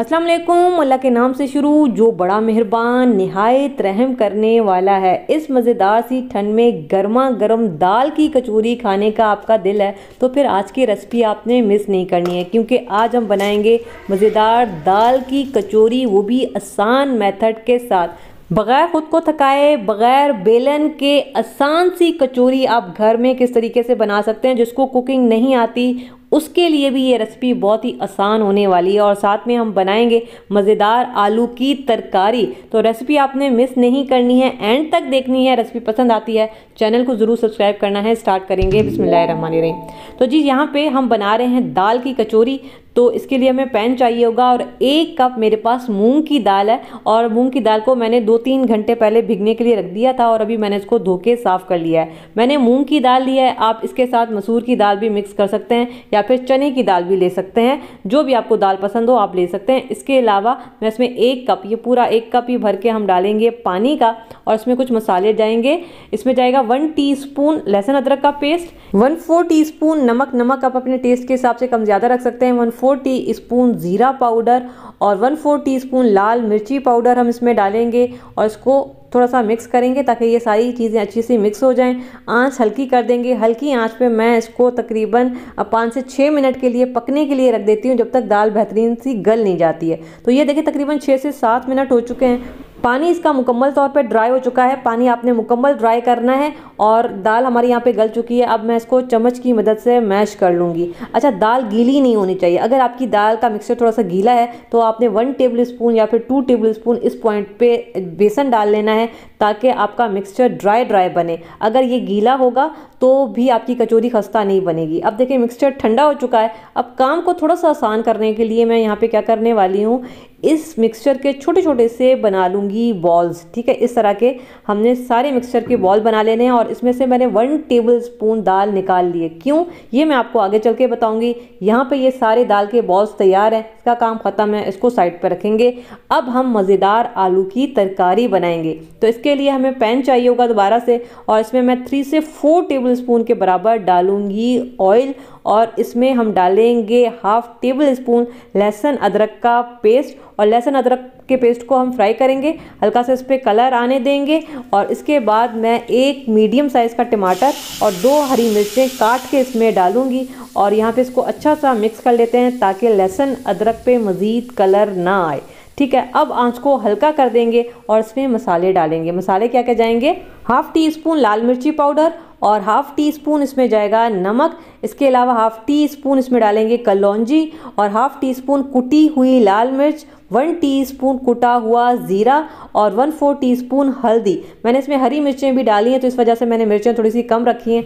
अस्सलाम वालेकुम अल्लाह के नाम से शुरू जो बड़ा मेहरबान नहायत रहम करने वाला है इस मज़ेदार सी ठंड में गर्मा गर्म दाल की कचौरी खाने का आपका दिल है तो फिर आज की रेसिपी आपने मिस नहीं करनी है क्योंकि आज हम बनाएंगे मज़ेदार दाल की कचौरी वो भी आसान मेथड के साथ बग़ैर ख़ुद को थकाए बग़ैर बेलन के आसान सी कचौरी आप घर में किस तरीके से बना सकते हैं जिसको कुकिंग नहीं आती उसके लिए भी ये रेसिपी बहुत ही आसान होने वाली है और साथ में हम बनाएंगे मज़ेदार आलू की तरकारी तो रेसिपी आपने मिस नहीं करनी है एंड तक देखनी है रेसिपी पसंद आती है चैनल को ज़रूर सब्सक्राइब करना है स्टार्ट करेंगे बिसमिल्ल रही तो जी यहाँ पर हम बना रहे हैं दाल की कचौरी तो इसके लिए हमें पैन चाहिए होगा और एक कप मेरे पास मूंग की दाल है और मूंग की दाल को मैंने दो तीन घंटे पहले भिगने के लिए रख दिया था और अभी मैंने इसको धो के साफ़ कर लिया है मैंने मूंग की दाल लिया है आप इसके साथ मसूर की दाल भी मिक्स कर सकते हैं या फिर चने की दाल भी ले सकते हैं जो भी आपको दाल पसंद हो आप ले सकते हैं इसके अलावा मैं इसमें एक कप ये पूरा एक कप ही भर के हम डालेंगे पानी का और इसमें कुछ मसाले जाएंगे इसमें जाएगा वन टी लहसुन अदरक का पेस्ट वन फोर टी नमक नमक आप अपने टेस्ट के हिसाब से कम ज़्यादा रख सकते हैं वन फोर टी स्पून ज़ीरा पाउडर और वन फोर टी स्पून लाल मिर्ची पाउडर हम इसमें डालेंगे और इसको थोड़ा सा मिक्स करेंगे ताकि ये सारी चीज़ें अच्छी से मिक्स हो जाएं आंच हल्की कर देंगे हल्की आंच पे मैं इसको तकरीबन पाँच से छः मिनट के लिए पकने के लिए रख देती हूँ जब तक दाल बेहतरीन सी गल नहीं जाती है तो ये देखिए तकरीबन छः से सात मिनट हो चुके हैं पानी इसका मुकम्मल तौर पे ड्राई हो चुका है पानी आपने मुकम्मल ड्राई करना है और दाल हमारी यहाँ पे गल चुकी है अब मैं इसको चम्मच की मदद से मैश कर लूँगी अच्छा दाल गीली नहीं होनी चाहिए अगर आपकी दाल का मिक्सचर थोड़ा सा गीला है तो आपने वन टेबल स्पून या फिर टू टेबल स्पून इस पॉइंट पे बेसन डाल लेना है ताकि आपका मिक्सचर ड्राई ड्राई बने अगर ये गीला होगा तो भी आपकी कचौरी खस्ता नहीं बनेगी अब देखिए मिक्सचर ठंडा हो चुका है अब काम को थोड़ा सा आसान करने के लिए मैं यहाँ पे क्या करने वाली हूँ इस मिक्सचर के छोटे छोटे से बना लूँगी बॉल्स ठीक है इस तरह के हमने सारे मिक्सचर के बॉल बना लेने हैं और इसमें से मैंने वन टेबल स्पून दाल निकाल लिए क्यों ये मैं आपको आगे चल के बताऊँगी यहाँ पर ये सारे दाल के बॉल्स तैयार हैं इसका काम ख़त्म है इसको साइड पर रखेंगे अब हम मज़ेदार आलू की तरकारी बनाएंगे तो इसके इसके लिए हमें पैन चाहिए होगा दोबारा से और इसमें मैं थ्री से फोर टेबल स्पून के बराबर डालूँगी ऑयल और इसमें हम डालेंगे हाफ टेबल स्पून लहसुन अदरक का पेस्ट और लहसुन अदरक के पेस्ट को हम फ्राई करेंगे हल्का सा इस पर कलर आने देंगे और इसके बाद मैं एक मीडियम साइज़ का टमाटर और दो हरी मिर्चें काट के इसमें डालूंगी और यहाँ पे इसको अच्छा सा मिक्स कर लेते हैं ताकि लहसुन अदरक पे मज़ीद कलर ना आए ठीक है अब आंच को हल्का कर देंगे और इसमें मसाले डालेंगे मसाले क्या क्या जाएंगे हाफ़ टी स्पून लाल मिर्ची पाउडर और हाफ़ टी स्पून इसमें जाएगा नमक इसके अलावा हाफ़ टी स्पून इसमें डालेंगे कलौजी और हाफ़ टी स्पून कुटी हुई लाल मिर्च वन टीस्पून कुटा हुआ ज़ीरा और वन फोर टीस्पून हल्दी मैंने इसमें हरी मिर्चें भी डाली हैं तो इस वजह से मैंने मिर्चें थोड़ी सी कम रखी हैं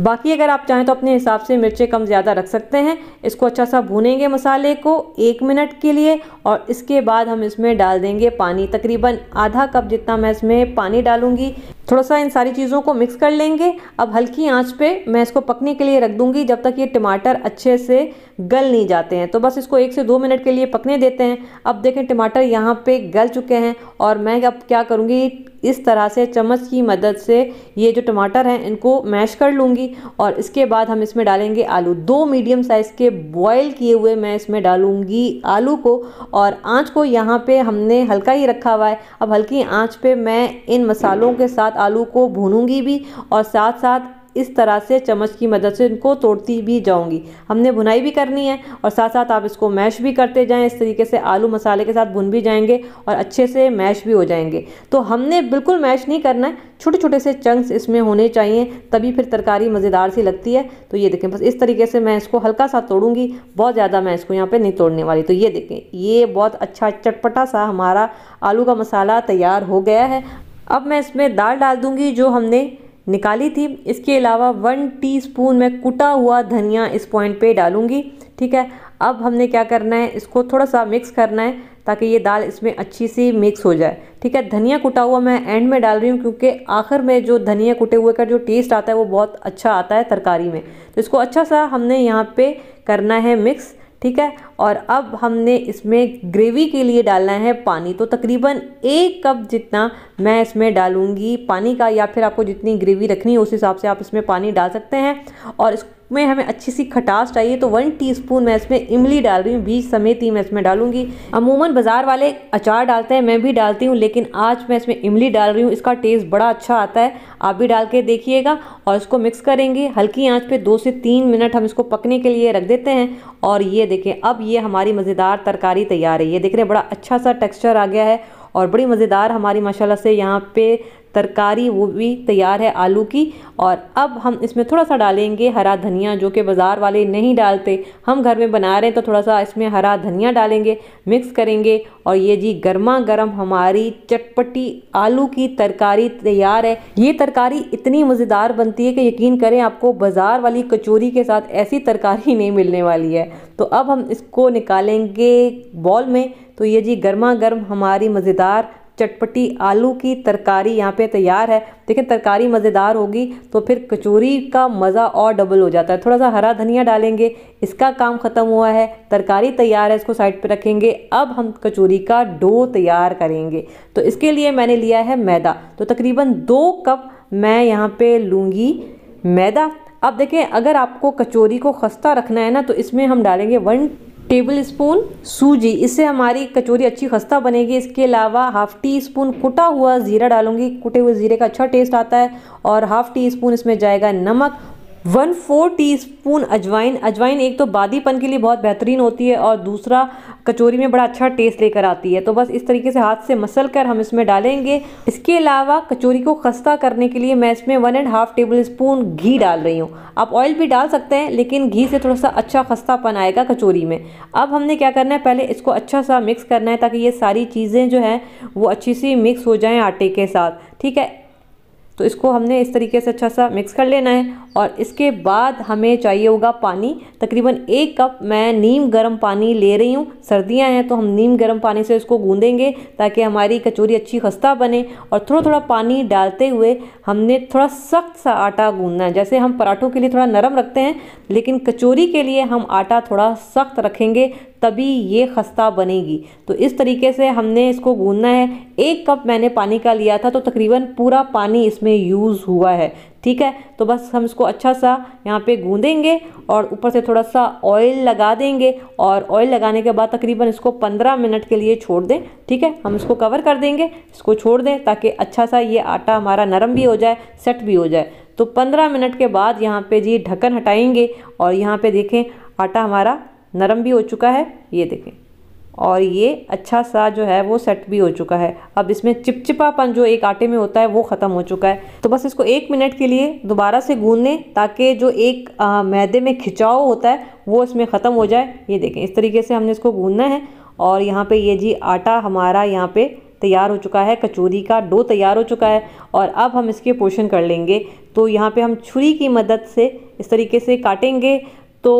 बाकी अगर आप चाहें तो अपने हिसाब से मिर्चें कम ज़्यादा रख सकते हैं इसको अच्छा सा भूनेंगे मसाले को एक मिनट के लिए और इसके बाद हम इसमें डाल देंगे पानी तकरीबन आधा कप जितना मैं इसमें पानी डालूंगी थोड़ा सा इन सारी चीज़ों को मिक्स कर लेंगे अब हल्की आंच पे मैं इसको पकने के लिए रख दूंगी जब तक ये टमाटर अच्छे से गल नहीं जाते हैं तो बस इसको एक से दो मिनट के लिए पकने देते हैं अब देखें टमाटर यहाँ पे गल चुके हैं और मैं अब क्या करूँगी इस तरह से चम्मच की मदद से ये जो टमाटर हैं इनको मैश कर लूँगी और इसके बाद हम इसमें डालेंगे आलू दो मीडियम साइज़ के बॉयल किए हुए मैं इसमें डालूँगी आलू को और आँच को यहाँ पर हमने हल्का ही रखा हुआ है अब हल्की आँच पर मैं इन मसालों के साथ साथ आलू को भूनूंगी भी और साथ साथ इस तरह से चम्मच की मदद से इनको तोड़ती भी जाऊंगी हमने भुनाई भी करनी है और साथ साथ आप इसको मैश भी करते जाएं इस तरीके से आलू मसाले के साथ भुन भी जाएंगे और अच्छे से मैश भी हो जाएंगे तो हमने बिल्कुल मैश नहीं करना है छोटे छोटे से चंक्स इसमें होने चाहिए तभी फिर तरकारी मज़ेदार सी लगती है तो ये देखें बस इस तरीके से मैं इसको हल्का सा तोड़ूंगी बहुत ज़्यादा मैं इसको यहाँ पर नहीं तोड़ने वाली तो ये देखें ये बहुत अच्छा चटपटा सा हमारा आलू का मसाला तैयार हो गया है अब मैं इसमें दाल डाल दूंगी जो हमने निकाली थी इसके अलावा वन टीस्पून मैं कुटा हुआ धनिया इस पॉइंट पे डालूंगी ठीक है अब हमने क्या करना है इसको थोड़ा सा मिक्स करना है ताकि ये दाल इसमें अच्छी सी मिक्स हो जाए ठीक है धनिया कुटा हुआ मैं एंड में डाल रही हूँ क्योंकि आखिर में जो धनिया कुटे हुए का जो टेस्ट आता है वो बहुत अच्छा आता है तरकारी में तो इसको अच्छा सा हमने यहाँ पर करना है मिक्स ठीक है और अब हमने इसमें ग्रेवी के लिए डालना है पानी तो तकरीबन एक कप जितना मैं इसमें डालूंगी पानी का या फिर आपको जितनी ग्रेवी रखनी है उस हिसाब से आप इसमें पानी डाल सकते हैं और इस में हमें अच्छी सी खटास चाहिए तो वन टीस्पून मैं इसमें इमली डाल रही हूँ बीज समेत ही मैं इसमें डालूंगी अमूमन बाजार वाले अचार डालते हैं मैं भी डालती हूँ लेकिन आज मैं इसमें इमली डाल रही हूँ इसका टेस्ट बड़ा अच्छा आता है आप भी डाल के देखिएगा और इसको मिक्स करेंगे हल्की आँच पर दो से तीन मिनट हम इसको पकने के लिए रख देते हैं और ये देखें अब ये हमारी मज़ेदार तरकारी तैयार है ये देख रहे हैं बड़ा अच्छा सा टेक्स्चर आ गया है और बड़ी मज़ेदार हमारी माशाल्लाह से यहाँ पे तरकारी वो भी तैयार है आलू की और अब हम इसमें थोड़ा सा डालेंगे हरा धनिया जो कि बाज़ार वाले नहीं डालते हम घर में बना रहे हैं तो थोड़ा सा इसमें हरा धनिया डालेंगे मिक्स करेंगे और ये जी गर्मा गर्म हमारी चटपटी आलू की तरकारी तैयार है ये तरकारी इतनी मज़ेदार बनती है कि यकीन करें आपको बाज़ार वाली कचोरी के साथ ऐसी तरकारी नहीं मिलने वाली है तो अब हम इसको निकालेंगे बॉल में तो ये जी गर्मा गर्म हमारी मज़ेदार चटपटी आलू की तरकारी यहाँ पे तैयार है देखिए तरकारी मज़ेदार होगी तो फिर कचौरी का मज़ा और डबल हो जाता है थोड़ा सा हरा धनिया डालेंगे इसका काम ख़त्म हुआ है तरकारी तैयार है इसको साइड पे रखेंगे अब हम कचौरी का डो तैयार करेंगे तो इसके लिए मैंने लिया है मैदा तो तकरीबन दो कप मैं यहाँ पर लूँगी मैदा अब देखें अगर आपको कचौरी को खस्ता रखना है ना तो इसमें हम डालेंगे वन टेबल स्पून सूजी इससे हमारी कचौरी अच्छी खस्ता बनेगी इसके अलावा हाफ़ टी स्पून कुटा हुआ ज़ीरा डालूंगी कुटे हुए ज़ीरे का अच्छा टेस्ट आता है और हाफ़ टी स्पून इसमें जाएगा नमक वन फोर टी स्पून अजवाइन अजवाइन एक तो बादीपन के लिए बहुत बेहतरीन होती है और दूसरा कचौरी में बड़ा अच्छा टेस्ट लेकर आती है तो बस इस तरीके से हाथ से मसल कर हम इसमें डालेंगे इसके अलावा कचौरी को खस्ता करने के लिए मैं इसमें one and half tablespoon घी डाल रही हूँ आप ऑयल भी डाल सकते हैं लेकिन घी से थोड़ा सा अच्छा खस्तापन आएगा कचौरी में अब हमने क्या करना है पहले इसको अच्छा सा मिक्स करना है ताकि ये सारी चीज़ें जो हैं वो अच्छी सी मिक्स हो जाएँ आटे के साथ ठीक है तो इसको हमने इस तरीके से अच्छा सा मिक्स कर लेना है और इसके बाद हमें चाहिए होगा पानी तकरीबन एक कप मैं नीम गर्म पानी ले रही हूँ सर्दियाँ हैं तो हम नीम गर्म पानी से इसको गूँधेंगे ताकि हमारी कचौरी अच्छी खस्ता बने और थोड़ा थोड़ा पानी डालते हुए हमने थोड़ा सख्त सा आटा गूँधना है जैसे हम पराठों के लिए थोड़ा नरम रखते हैं लेकिन कचौरी के लिए हम आटा थोड़ा सख्त रखेंगे तभी ये खस्ता बनेगी तो इस तरीके से हमने इसको गूंदना है एक कप मैंने पानी का लिया था तो तकरीबन पूरा पानी इसमें यूज़ हुआ है ठीक है तो बस हम इसको अच्छा सा यहाँ पे गूंदेंगे और ऊपर से थोड़ा सा ऑयल लगा देंगे और ऑयल लगाने के बाद तकरीबन इसको 15 मिनट के लिए छोड़ दें ठीक है हम इसको कवर कर देंगे इसको छोड़ दें ताकि अच्छा सा ये आटा हमारा नरम भी हो जाए सेट भी हो जाए तो 15 मिनट के बाद यहाँ पे जी ढक्कन हटाएंगे और यहाँ पे देखें आटा हमारा नरम भी हो चुका है ये देखें और ये अच्छा सा जो है वो सेट भी हो चुका है अब इसमें चिपचिपापन जो एक आटे में होता है वो ख़त्म हो चुका है तो बस इसको एक मिनट के लिए दोबारा से गूंद लें ताकि जो एक आ, मैदे में खिंचाव होता है वो इसमें ख़त्म हो जाए ये देखें इस तरीके से हमने इसको गूंदना है और यहाँ पे ये जी आटा हमारा यहाँ पर तैयार हो चुका है कचौरी का डो तैयार हो चुका है और अब हम इसके पोषण कर लेंगे तो यहाँ पे हम छुरी की मदद से इस तरीके से काटेंगे तो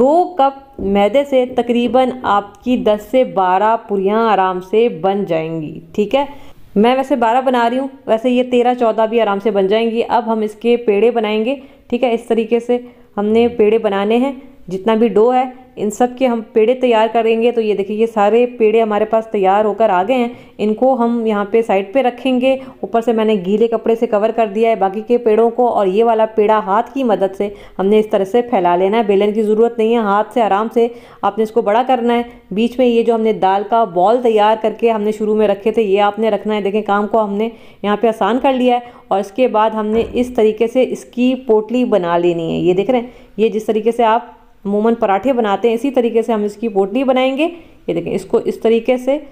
दो कप मैदे से तकरीबन आपकी 10 से 12 पूरियाँ आराम से बन जाएंगी ठीक है मैं वैसे 12 बना रही हूँ वैसे ये 13 14 भी आराम से बन जाएंगी अब हम इसके पेड़े बनाएंगे ठीक है इस तरीके से हमने पेड़े बनाने हैं जितना भी डो है इन सब के हम पेड़े तैयार करेंगे तो ये देखिए ये सारे पेड़े हमारे पास तैयार होकर आ गए हैं इनको हम यहाँ पे साइड पे रखेंगे ऊपर से मैंने गीले कपड़े से कवर कर दिया है बाकी के पेड़ों को और ये वाला पेड़ा हाथ की मदद से हमने इस तरह से फैला लेना है बेलन की ज़रूरत नहीं है हाथ से आराम से आपने इसको बड़ा करना है बीच में ये जो हमने दाल का बॉल तैयार करके हमने शुरू में रखे थे ये आपने रखना है देखें काम को हमने यहाँ पर आसान कर लिया है और इसके बाद हमने इस तरीके से इसकी पोटली बना लेनी है ये देख रहे हैं ये जिस तरीके से आप अमूमन पराठे बनाते हैं इसी तरीके से हम इसकी पोटली बनाएंगे ये देखें इसको इस तरीके से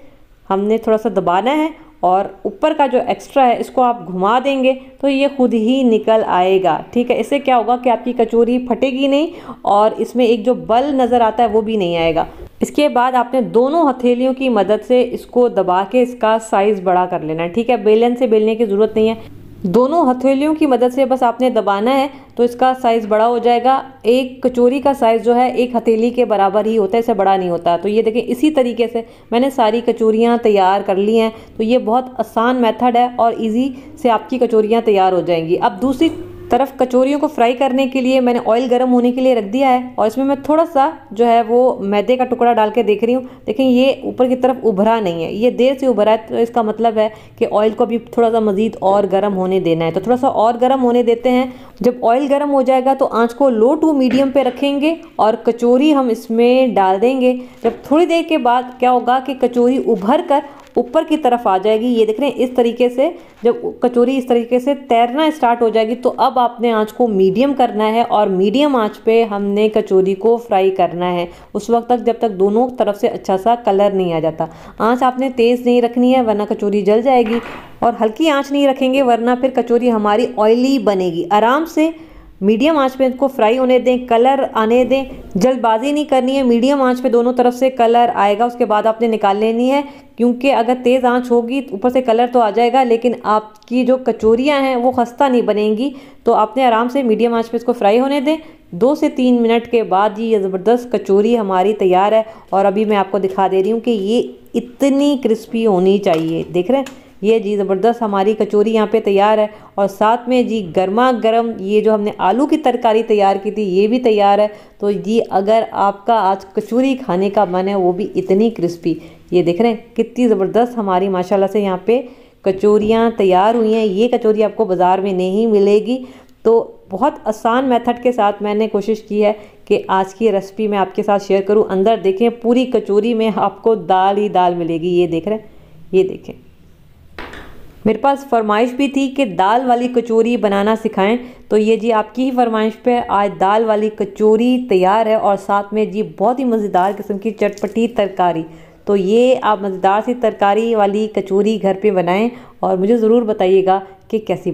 हमने थोड़ा सा दबाना है और ऊपर का जो एक्स्ट्रा है इसको आप घुमा देंगे तो ये खुद ही निकल आएगा ठीक है इससे क्या होगा कि आपकी कचौरी फटेगी नहीं और इसमें एक जो बल नज़र आता है वो भी नहीं आएगा इसके बाद आपने दोनों हथेलियों की मदद से इसको दबा के इसका साइज़ बड़ा कर लेना है ठीक है बेलन से बेलने की ज़रूरत नहीं है दोनों हथेलियों की मदद से बस आपने दबाना है तो इसका साइज़ बड़ा हो जाएगा एक कचोरी का साइज़ जो है एक हथेली के बराबर ही होता है इसे बड़ा नहीं होता तो ये देखें इसी तरीके से मैंने सारी कचोरियाँ तैयार कर ली हैं तो ये बहुत आसान मेथड है और इजी से आपकी कचोरियाँ तैयार हो जाएंगी अब दूसरी तरफ कचोरियों को फ्राई करने के लिए मैंने ऑयल गर्म होने के लिए रख दिया है और इसमें मैं थोड़ा सा जो है वो मैदे का टुकड़ा डाल के देख रही हूँ लेकिन ये ऊपर की तरफ उभरा नहीं है ये देर से उभरा है तो इसका मतलब है कि ऑयल को अभी थोड़ा सा मज़ीद और गर्म होने देना है तो थोड़ा सा और गर्म होने देते हैं जब ऑयल गर्म हो जाएगा तो आँच को लो टू मीडियम पर रखेंगे और कचोरी हम इसमें डाल देंगे जब थोड़ी देर के बाद क्या होगा कि कचौरी उभर कर ऊपर की तरफ आ जाएगी ये देख रहे हैं इस तरीके से जब कचौरी इस तरीके से तैरना स्टार्ट हो जाएगी तो अब आपने आँच को मीडियम करना है और मीडियम आँच पर हमने कचौरी को फ्राई करना है उस वक्त तक जब तक दोनों तरफ से अच्छा सा कलर नहीं आ जाता आँच आपने तेज़ नहीं रखनी है वरना कचौरी जल जाएगी और हल्की आँच नहीं रखेंगे वरना फिर कचौरी हमारी ऑयली बनेगी आराम से मीडियम आंच पे इनको फ्राई होने दें कलर आने दें जल्दबाजी नहीं करनी है मीडियम आंच पे दोनों तरफ से कलर आएगा उसके बाद आपने निकाल लेनी है क्योंकि अगर तेज़ आंच होगी तो ऊपर से कलर तो आ जाएगा लेकिन आपकी जो कचोरियाँ हैं वो खस्ता नहीं बनेंगी तो आपने आराम से मीडियम आंच पे इसको फ्राई होने दें दो से तीन मिनट के बाद ये ज़बरदस्त कचोरी हमारी तैयार है और अभी मैं आपको दिखा दे रही हूँ कि ये इतनी क्रिस्पी होनी चाहिए देख रहे हैं ये जी ज़बरदस्त हमारी कचौरी यहाँ पे तैयार है और साथ में जी गर्मा गर्म ये जो हमने आलू की तरकारी तैयार की थी ये भी तैयार है तो जी अगर आपका आज कचौरी खाने का मन है वो भी इतनी क्रिस्पी ये देख रहे हैं कितनी ज़बरदस्त हमारी माशाला से यहाँ पर कचौरियाँ तैयार हुई हैं ये कचौरी आपको बाज़ार में नहीं मिलेगी तो बहुत आसान मेथड के साथ मैंने कोशिश की है कि आज की रेसिपी मैं आपके साथ शेयर करूं अंदर देखें पूरी कचौरी में आपको दाल ही दाल मिलेगी ये देख रहे हैं ये देखें मेरे पास फरमाइश भी थी कि दाल वाली कचौरी बनाना सिखाएं तो ये जी आपकी ही फरमाइश पे आज दाल वाली कचौरी तैयार है और साथ में जी बहुत ही मज़ेदार किस्म की चटपटी तरकारी तो ये आप मज़ेदार सी तरकारी वाली कचौरी घर पे बनाएं और मुझे ज़रूर बताइएगा कि कैसी